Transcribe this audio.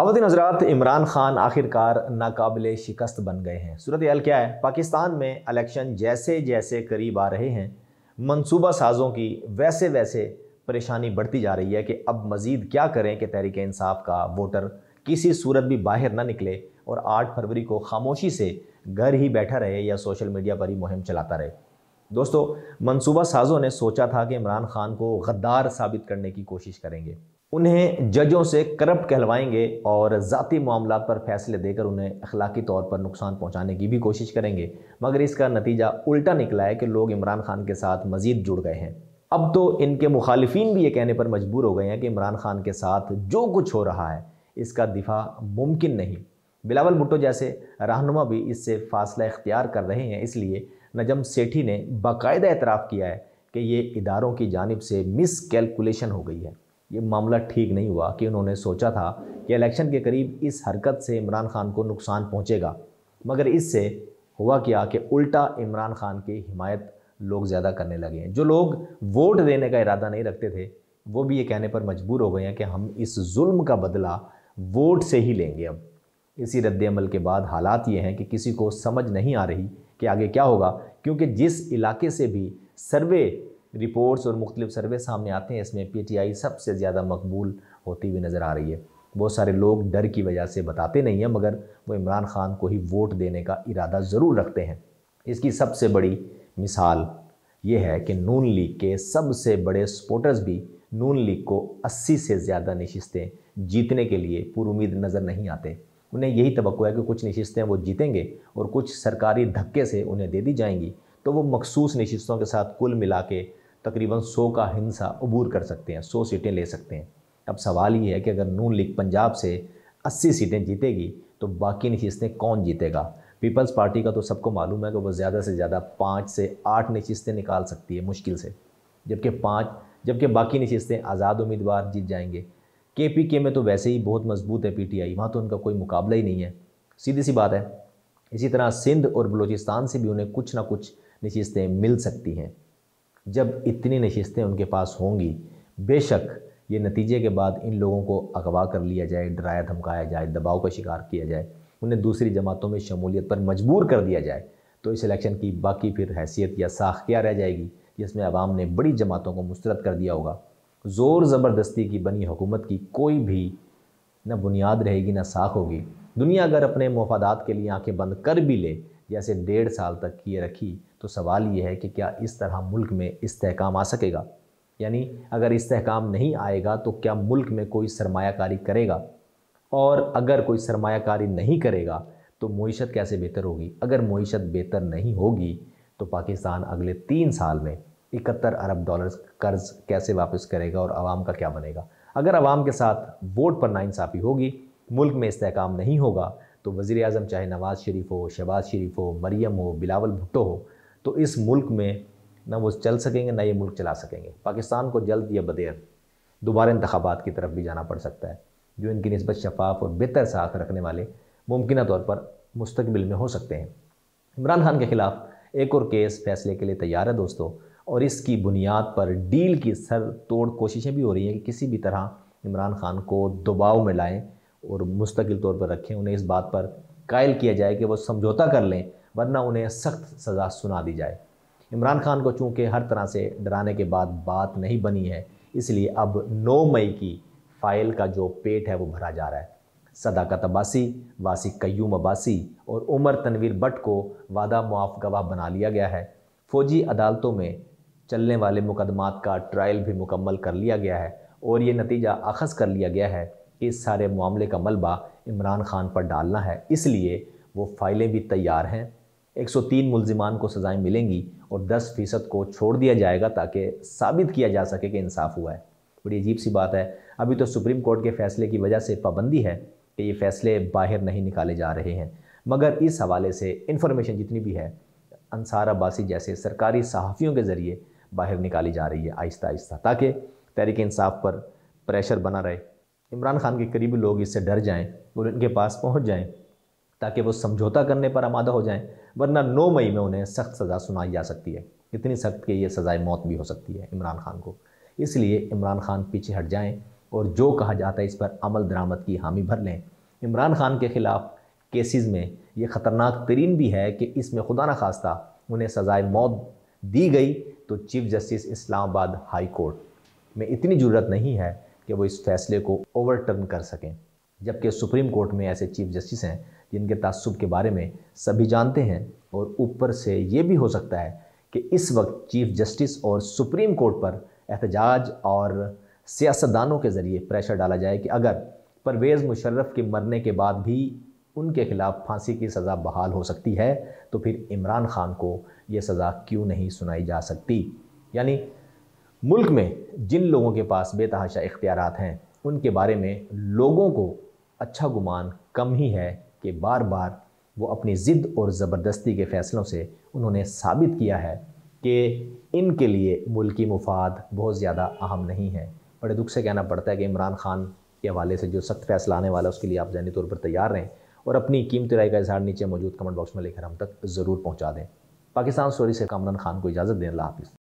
खातिन हजरात इमरान खान आखिरकार नाकबिल शिकस्त बन गए हैं सूरत हाल क्या है पाकिस्तान में इलेक्शन जैसे जैसे करीब आ रहे हैं मनसूबा साजों की वैसे वैसे परेशानी बढ़ती जा रही है कि अब मज़ीद क्या करें कि तहरीक इंसाफ का वोटर किसी सूरत भी बाहर ना निकले और आठ फरवरी को खामोशी से घर ही बैठा रहे या सोशल मीडिया पर ही मुहिम चलाता रहे दोस्तों मनसूबा साजों ने सोचा था कि इमरान खान को गद्दार साबित करने की कोशिश करेंगे उन्हें जजों से करप्ट कहलवाएंगे और ज़ाती मामला पर फैसले देकर उन्हें अखलाकी तौर पर नुकसान पहुंचाने की भी कोशिश करेंगे मगर इसका नतीजा उल्टा निकला है कि लोग इमरान खान के साथ मज़ीद जुड़ गए हैं अब तो इनके मुखालफी भी ये कहने पर मजबूर हो गए हैं कि इमरान खान के साथ जो कुछ हो रहा है इसका दिफा मुमकिन नहीं बिलावल भुट्टो जैसे रहनुमा भी इससे फासला इख्तियार कर रहे हैं इसलिए नजम सेठी ने बाकायदा एतराफ़ किया है कि ये इदारों की जानब से मिस कैलकुलेशन हो गई है ये मामला ठीक नहीं हुआ कि उन्होंने सोचा था कि इलेक्शन के करीब इस हरकत से इमरान खान को नुकसान पहुंचेगा मगर इससे हुआ क्या कि उल्टा इमरान खान की हिमायत लोग ज़्यादा करने लगे हैं जो लोग वोट देने का इरादा नहीं रखते थे वो भी ये कहने पर मजबूर हो गए हैं कि हम इस जुल्म का बदला वोट से ही लेंगे अब इसी रद्दमल के बाद हालात ये हैं कि किसी को समझ नहीं आ रही कि आगे क्या होगा क्योंकि जिस इलाके से भी सर्वे रिपोर्ट्स और मुख्तु सर्वे सामने आते हैं इसमें पीटीआई सबसे ज़्यादा मकबूल होती हुई नज़र आ रही है बहुत सारे लोग डर की वजह से बताते नहीं हैं मगर वो इमरान खान को ही वोट देने का इरादा ज़रूर रखते हैं इसकी सबसे बड़ी मिसाल ये है कि नून लीग के सबसे बड़े सपोर्टर्स भी नून लीग को 80 से ज़्यादा नशस्तें जीतने के लिए पूरी उम्मीद नज़र नहीं आते उन्हें यही तो है कि कुछ नशस्तें वो जीतेंगे और कुछ सरकारी धक्के से उन्हें दे दी जाएंगी तो वो मखसूस नशस्तों के साथ कुल मिला के तकरीबन सौ का हिंसा अबूर कर सकते हैं सौ सीटें ले सकते हैं अब सवाल ये है कि अगर नून लीग पंजाब से अस्सी सीटें जीतेगी तो बाकी नशस्तें कौन जीतेगा पीपल्स पार्टी का तो सबको मालूम है कि वो ज़्यादा से ज़्यादा पाँच से आठ नशस्तें निकाल सकती है मुश्किल से जबकि पाँच जबकि बाकी नशस्तें आज़ाद उम्मीदवार जीत जाएंगे के पी के में तो वैसे ही बहुत मजबूत है पी टी आई वहाँ तो उनका कोई मुकाबला ही नहीं है सीधी सी बात है इसी तरह सिंध और बलूचिस्तान से भी उन्हें कुछ ना कुछ नशस्तें मिल सकती हैं जब इतनी नशस्तें उनके पास होंगी बेशक ये नतीजे के बाद इन लोगों को अगवा कर लिया जाए डराया धमकाया जाए दबाव का शिकार किया जाए उन्हें दूसरी जमातों में शमूलियत पर मजबूर कर दिया जाए तो इस इलेक्शन की बाकी फिर हैसियत या साख क्या रह जाएगी जिसमें आवाम ने बड़ी जमातों को मुस्तरद कर दिया होगा ज़ोर ज़बरदस्ती की बनी हुकूमत की कोई भी न बुनियाद रहेगी ना साख होगी दुनिया अगर अपने मफादात के लिए आंखें बंद कर भी ले जैसे डेढ़ साल तक किए रखी तो सवाल ये है कि क्या इस तरह मुल्क में इस्तेकाम आ सकेगा यानी अगर इस्तेकाम नहीं आएगा तो क्या मुल्क में कोई सरमाकारी करेगा और अगर कोई सरमाकारी नहीं करेगा तो मीशत कैसे बेहतर होगी अगर मीशत बेहतर नहीं होगी तो पाकिस्तान अगले तीन साल में इकहत्तर अरब डॉलर कर्ज कैसे वापस करेगा और आवाम का क्या बनेगा अगर आवाम के साथ वोट पर नाइंसाफ़ी होगी मुल्क में इस्तेकाम नहीं होगा तो वज़ी अजम चाहे नवाज़ शरीफ हो शहबाज शरीफ हो मरीम हो बिलावल भुट्टो हो तो इस मुल्क में ना वो चल सकेंगे ना ये मुल्क चला सकेंगे पाकिस्तान को जल्द या बदेर दोबारा इंतबात की तरफ भी जाना पड़ सकता है जो इनकी नस्बत शफाफ और बेहतर साख रखने वाले मुमकिन तौर पर मुस्तबिल में हो सकते हैं इमरान खान के ख़िलाफ़ एक और केस फैसले के लिए तैयार है दोस्तों और इसकी बुनियाद पर डील की सर तोड़ कोशिशें भी हो रही हैं कि किसी भी तरह इमरान खान को दबाव में लाएं और मुस्तकिल तौर पर रखें उन्हें इस बात पर कायल किया जाए कि वो समझौता कर लें वरना उन्हें सख्त सज़ा सुना दी जाए इमरान खान को चूँकि हर तरह से डराने के बाद बात नहीं बनी है इसलिए अब 9 मई की फ़ाइल का जो पेट है वो भरा जा रहा है सदाकत अब्बासी वासी कयूम अब्बासी और उमर तनवीर भट्ट को वादा मुआफ गवाह बना लिया गया है फ़ौजी अदालतों में चलने वाले मुकदमात का ट्रायल भी मुकम्मल कर लिया गया है और ये नतीजा अखज़ कर लिया गया है कि इस सारे मामले का मलबा इमरान खान पर डालना है इसलिए वो फ़ाइलें भी तैयार हैं 103 मुलजिमान को सज़ाएं मिलेंगी और 10 फीसद को छोड़ दिया जाएगा ताकि साबित किया जा सके कि इंसाफ हुआ है बड़ी अजीब सी बात है अभी तो सुप्रीम कोर्ट के फैसले की वजह से पाबंदी है कि ये फैसले बाहर नहीं निकाले जा रहे हैं मगर इस हवाले से इन्फॉर्मेशन जितनी भी है अनसार अब्बासी जैसे सरकारी सहाफ़ियों के ज़रिए बाहर निकाली जा रही है आहिस्ता आहिस्ता ताकि तहरीक इंसाफ पर प्रेशर बना रहे इमरान खान के करीबी लोग इससे डर जाएं और इनके पास पहुंच जाएं ताकि वो समझौता करने पर आमादा हो जाएं वरना नौ मई में उन्हें सख्त सज़ा सुनाई जा सकती है इतनी सख्त कि ये सज़ाए मौत भी हो सकती है इमरान खान को इसलिए इमरान खान पीछे हट जाएं और जो कहा जाता है इस पर अमल दरामद की हामी भर लें इमरान खान के ख़िलाफ़ केसेस में ये ख़तरनाक तरीन भी है कि इसमें खुदा न खास्ता उन्हें सज़ाए मौत दी गई तो chief justice Islamabad high court में इतनी ज़रूरत नहीं है कि वो इस फैसले को ओवरटर्न कर सकें जबकि सुप्रीम कोर्ट में ऐसे चीफ जस्टिस हैं जिनके तसब के बारे में सभी जानते हैं और ऊपर से ये भी हो सकता है कि इस वक्त चीफ जस्टिस और सुप्रीम कोर्ट पर एहतजाज और सियासतदानों के ज़रिए प्रेशर डाला जाए कि अगर परवेज़ मुशर्रफ के मरने के बाद भी उनके खिलाफ फांसी की सज़ा बहाल हो सकती है तो फिर इमरान खान को ये सज़ा क्यों नहीं सुनाई जा सकती यानी मुल्क में जिन लोगों के पास बेतहाशा इख्तियार हैं उनके बारे में लोगों को अच्छा गुमान कम ही है कि बार बार वो अपनी ज़िद्द और ज़बरदस्ती के फ़ैसलों से उन्होंने साबित किया है कि इनके लिए मुल्की मुफाद बहुत ज़्यादा अहम नहीं है बड़े दुख से कहना पड़ता है कि इमरान खान के हवाले से जो सख्त फैसला आने वाला है उसके लिए आप जहनी तौर पर तैयार रहें और अपनी कीमती राय का इजहार नीचे मौजूद कमेंट बॉक्स में लेकर हम तक ज़रूर पहुँचा दें पाकिस्तान स्टोरी से कामरान खान को इजाज़त दें अल्लाह हाफिज़